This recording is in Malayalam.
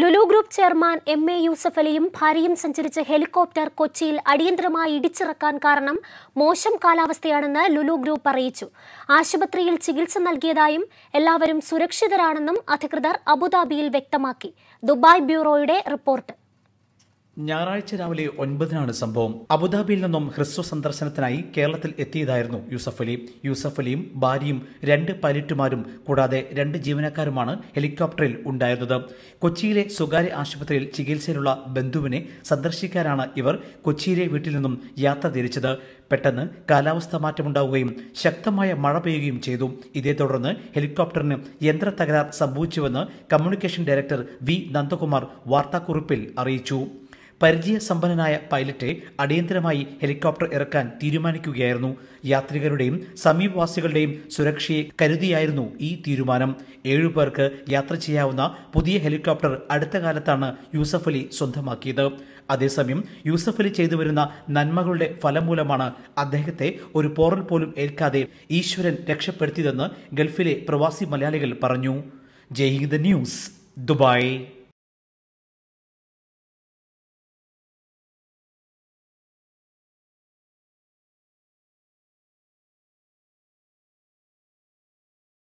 Lulu group chairman M A Yusuff അലിയും ഭാര്യയും സഞ്ചരിച്ച ഹെലികോപ്റ്റർ കൊച്ചിയിൽ അടിയന്തരമായി ഇടിച്ചിറക്കാൻ കാരണം മോശം കാലാവസ്ഥയാണെന്ന് ലുലു ഗ്രൂപ്പ് അറിയിച്ചു ആശുപത്രിയിൽ ചികിത്സ നൽകിയതായും എല്ലാവരും സുരക്ഷിതരാണെന്നും അധികൃതർ അബുദാബിയിൽ വ്യക്തമാക്കി ദുബായ് ബ്യൂറോയുടെ റിപ്പോർട്ട് ഞായറാഴ്ച രാവിലെ ഒൻപതിനാണ് സംഭവം അബുദാബിയിൽ നിന്നും ഹ്രസ്വ സന്ദർശനത്തിനായി കേരളത്തിൽ എത്തിയതായിരുന്നു യൂസഫ് അലി യൂസഫ് അലിയും ഭാര്യയും രണ്ട് പൈലറ്റുമാരും കൂടാതെ രണ്ട് ജീവനക്കാരുമാണ് ഹെലികോപ്റ്ററിൽ ഉണ്ടായിരുന്നത് കൊച്ചിയിലെ സ്വകാര്യ ആശുപത്രിയിൽ ചികിത്സയിലുള്ള ബന്ധുവിനെ സന്ദർശിക്കാനാണ് ഇവർ കൊച്ചിയിലെ വീട്ടിൽ നിന്നും യാത്ര തിരിച്ചത് പെട്ടെന്ന് കാലാവസ്ഥ മാറ്റമുണ്ടാവുകയും ശക്തമായ മഴ പെയ്യുകയും ചെയ്തു ഇതേ തുടർന്ന് ഹെലികോപ്റ്ററിന് യന്ത്ര തകരാർ സംഭവിച്ചുവെന്ന് കമ്മ്യൂണിക്കേഷൻ ഡയറക്ടർ വി നന്ദകുമാർ വാർത്താക്കുറിപ്പിൽ അറിയിച്ചു പരിചയസമ്പന്നനായ പൈലറ്റെ അടിയന്തരമായി ഹെലികോപ്റ്റർ ഇറക്കാൻ തീരുമാനിക്കുകയായിരുന്നു യാത്രികരുടെയും സമീപവാസികളുടെയും സുരക്ഷയെ കരുതിയായിരുന്നു ഈ തീരുമാനം ഏഴുപേർക്ക് യാത്ര ചെയ്യാവുന്ന പുതിയ ഹെലികോപ്റ്റർ അടുത്ത കാലത്താണ് യൂസഫ് അലി സ്വന്തമാക്കിയത് അതേസമയം യൂസഫ് അലി ചെയ്തു വരുന്ന നന്മകളുടെ ഫലം മൂലമാണ് അദ്ദേഹത്തെ ഒരു പോറൽ പോലും ഏൽക്കാതെ ഈശ്വരൻ രക്ഷപ്പെടുത്തിയതെന്ന് ഗൾഫിലെ പ്രവാസി മലയാളികൾ പറഞ്ഞു ജയ്ഹിന്ദ് ന്യൂസ് ദുബായ്